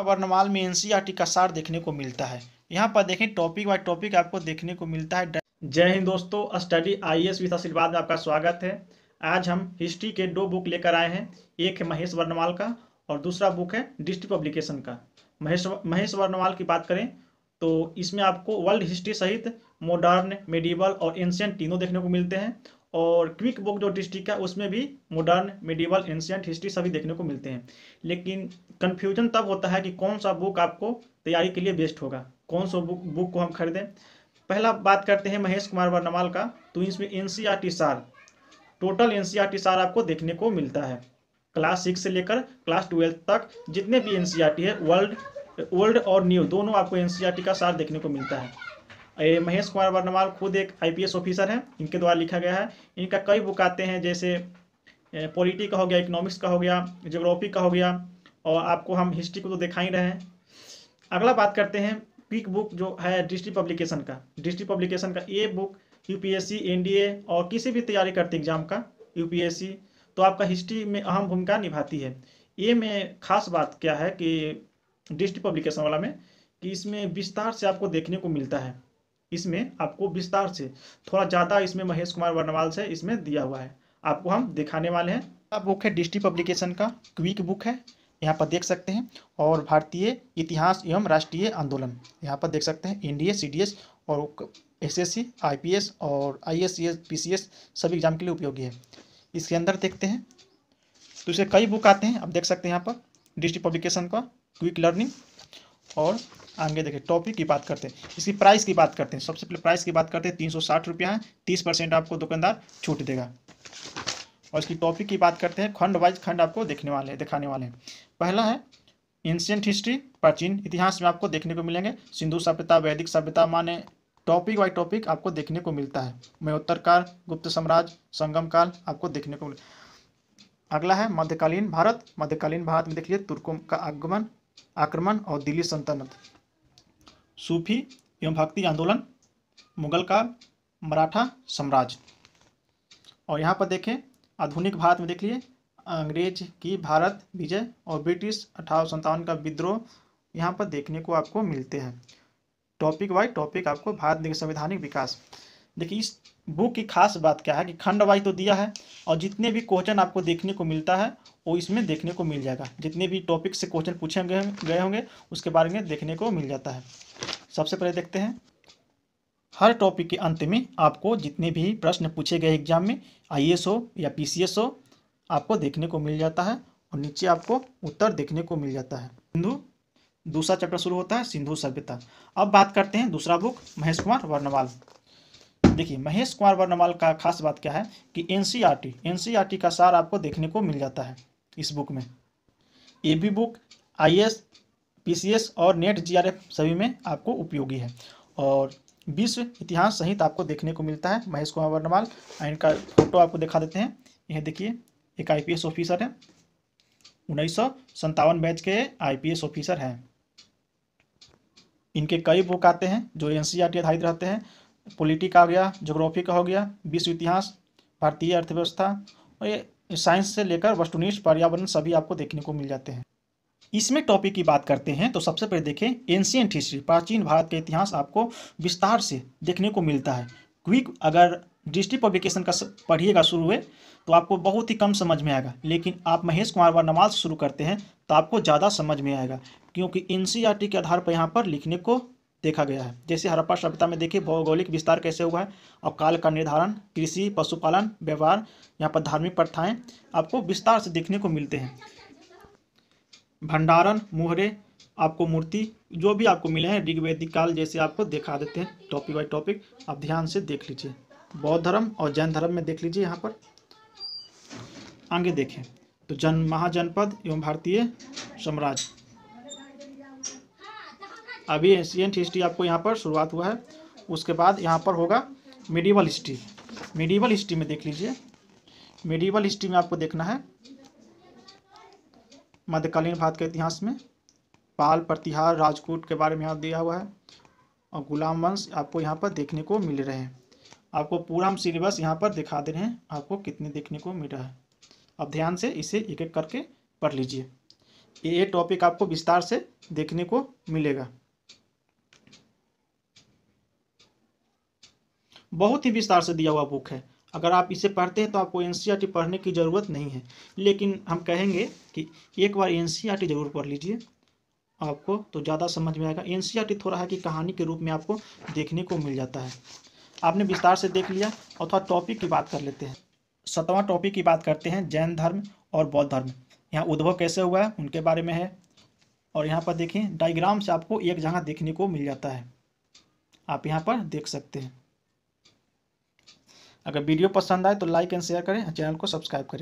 वर्णमाल में एनसीईआरटी का सार देखने को मिलता है यहाँ पर देखें टॉपिक बाई टॉपिक आपको देखने को मिलता है जय हिंद दोस्तों स्टडी आई एस विशा आशीर्वाद में आपका स्वागत है आज हम हिस्ट्री के दो बुक लेकर आए हैं एक है महेश वर्णवाल का और दूसरा बुक है डिस्ट्रिक्ट पब्लिकेशन का महेश महेश वर्णवाल की बात करें तो इसमें आपको वर्ल्ड हिस्ट्री सहित मॉडर्न मेडिवल और एंशियन तीनों देखने को मिलते हैं और क्विक बुक जो डिस्ट्रिक्ट है उसमें भी मॉडर्न मिडिवल एंशियंट हिस्ट्री सभी देखने को मिलते हैं लेकिन कन्फ्यूजन तब होता है कि कौन सा बुक आपको तैयारी के लिए बेस्ट होगा कौन सा बुक बुक को हम खरीदें पहला बात करते हैं महेश कुमार वर्णमाल का तो इसमें एन e सार टोटल एन e सार आपको देखने को मिलता है क्लास सिक्स से लेकर क्लास ट्वेल्थ तक जितने भी एन e है वर्ल्ड ओल्ड और न्यू दोनों आपको एन का सार देखने को मिलता है ये महेश कुमार वर्णवाल खुद एक आईपीएस ऑफिसर हैं इनके द्वारा लिखा गया है इनका कई बुक आते हैं जैसे पॉलिटी का हो गया इकोनॉमिक्स का हो गया जोग्राफी का हो गया और आपको हम हिस्ट्री को तो दिखा ही रहे हैं अगला बात करते हैं पिक बुक जो है डिस्ट्री पब्लिकेशन का डिस्ट्री पब्लिकेशन का ये बुक यूपीएससी एनडीए और किसी भी तैयारी करते एग्जाम का यूपीएससी तो आपका हिस्ट्री में अहम भूमिका निभाती है ये में खास बात क्या है कि डिस्ट्री पब्लिकेशन वाला में कि इसमें विस्तार से आपको देखने को मिलता है इसमें आपको विस्तार से थोड़ा ज़्यादा इसमें महेश कुमार वर्णवाल से इसमें दिया हुआ है आपको हम दिखाने वाले हैं बुक है डिस्ट्री पब्लिकेशन का क्विक बुक है यहाँ पर देख सकते हैं और भारतीय इतिहास एवं राष्ट्रीय आंदोलन यहाँ पर देख सकते हैं एनडीए सीडीएस और एसएससी आईपीएस और आईएससीएस पीसीएस सभी एग्जाम के लिए उपयोगी है इसके अंदर देखते हैं तो इसे कई बुक आते हैं आप देख सकते हैं यहाँ पर डिस्ट्री पब्लिकेशन का क्विक लर्निंग और आगे देखें टॉपिक की बात करते हैं इसकी प्राइस की बात करते हैं सबसे पहले प्राइस की बात करते हैं तीन सौ साठ रुपया है तीस परसेंट आपको दुकानदार छूट देगा और इसकी टॉपिक की बात करते हैं खंड वाइज खंड आपको देखने वाले हैं दिखाने वाले हैं पहला है एंशियंट हिस्ट्री प्राचीन इतिहास में आपको देखने को मिलेंगे सिंधु सभ्यता वैदिक सभ्यता माने टॉपिक वाई टॉपिक आपको देखने को मिलता है मयोत्तर काल गुप्त साम्राज्य संगम काल आपको देखने को अगला है मध्यकालीन भारत मध्यकालीन भारत में देखिए तुर्कों का आगमन आक्रमण और दिल्ली सल्तनत सूफी एवं भक्ति आंदोलन मुगल काल मराठा साम्राज्य और यहाँ पर देखें आधुनिक भारत में देख लिए अंग्रेज की भारत विजय और ब्रिटिश अठारह का विद्रोह यहाँ पर देखने को आपको मिलते हैं टॉपिक वाइज टॉपिक आपको भारत संवैधानिक विकास देखिए इस बुक की खास बात क्या है कि खंड वाइज तो दिया है और जितने भी क्वेश्चन आपको देखने को मिलता है वो इसमें देखने को मिल जाएगा जितने भी टॉपिक से क्वेश्चन पूछे गए होंगे उसके बारे में देखने को मिल जाता है सबसे पहले देखते हैं हर टॉपिक के अंत में आपको जितने भी प्रश्न पूछे गए एग्जाम में आई हो या पी हो आपको देखने को मिल जाता है और नीचे आपको उत्तर देखने को मिल जाता है सिंधु दूसरा चैप्टर शुरू होता है सिंधु सभ्यता अब बात करते हैं दूसरा बुक महेश कुमार वर्णवाल देखिए महेश कुमार वर्णवाल का खास बात क्या है कि एनसीईआरटी एनसीईआरटी e e का सार आपको देखने को मिल जाता है इस बुक में A B book IAS PCS और नेट जीआरएफ सभी में आपको उपयोगी है और विश्व इतिहास सहित आपको देखने को मिलता है महेश कुमार वर्णवाल इनका फोटो आपको दिखा देते हैं यह देखिए एक एस ऑफिसर है उन्नीस बैच के एस ऑफिसर हैं इनके कई बुक आते हैं जो एन e आधारित रहते हैं पोलिटिक का हो गया जोग्राफी का हो गया विश्व इतिहास भारतीय अर्थव्यवस्था और ये साइंस से लेकर वस्तुनिष्ठ पर्यावरण सभी आपको देखने को मिल जाते हैं इसमें टॉपिक की बात करते हैं तो सबसे पहले देखें एंशियंट हिस्ट्री प्राचीन भारत का इतिहास आपको विस्तार से देखने को मिलता है क्विक अगर डिस्ट्री पब्लिकेशन का पढ़िएगा शुरू हुए तो आपको बहुत ही कम समझ में आएगा लेकिन आप महेश कुमार वर्णमाल से शुरू करते हैं तो आपको ज़्यादा समझ में आएगा क्योंकि एन के आधार पर यहाँ पर लिखने को देखा गया है जैसे हरप्पा सभ्यता में देखिए भौगोलिक विस्तार कैसे हुआ है और काल का निर्धारण कृषि पशुपालन व्यवहार यहाँ पर धार्मिक प्रथाएं आपको विस्तार से देखने को मिलते हैं भंडारण मुहरे आपको मूर्ति जो भी आपको मिले हैं ऋग्वेदिक काल जैसे आपको देखा देते हैं टॉपिक बाई टॉपिक आप ध्यान से देख लीजिए बौद्ध धर्म और जैन धर्म में देख लीजिए यहाँ पर आगे देखें तो जन महाजनपद एवं भारतीय साम्राज्य अभी एशियंट हिस्ट्री आपको यहाँ पर शुरुआत हुआ है उसके बाद यहाँ पर होगा मिडीवल हिस्ट्री मिडीवल हिस्ट्री में देख लीजिए मिडीवल हिस्ट्री में आपको देखना है मध्यकालीन भारत के इतिहास में पाल प्रतिहार राजकूट के बारे में यहाँ दिया हुआ है और गुलाम वंश आपको यहाँ पर देखने को मिल रहे हैं आपको पूरा हम सिलेबस यहाँ पर दिखा दे रहे हैं आपको कितने देखने को मिल रहा है अब ध्यान से इसे एक एक करके पढ़ लीजिए ये टॉपिक आपको विस्तार से देखने को मिलेगा बहुत ही विस्तार से दिया हुआ बुक है अगर आप इसे पढ़ते हैं तो आपको एन e पढ़ने की ज़रूरत नहीं है लेकिन हम कहेंगे कि एक बार एन e ज़रूर पढ़ लीजिए आपको तो ज़्यादा समझ में आएगा एन e थोड़ा है कि कहानी के रूप में आपको देखने को मिल जाता है आपने विस्तार से देख लिया और थोड़ा टॉपिक की बात कर लेते हैं सतवां टॉपिक की बात करते हैं जैन धर्म और बौद्ध धर्म यहाँ उद्भव कैसे हुआ है उनके बारे में है और यहाँ पर देखें डायग्राम से आपको एक जगह देखने को मिल जाता है आप यहाँ पर देख सकते हैं अगर वीडियो पसंद आए तो लाइक एंड शेयर करें चैनल को सब्सक्राइब करें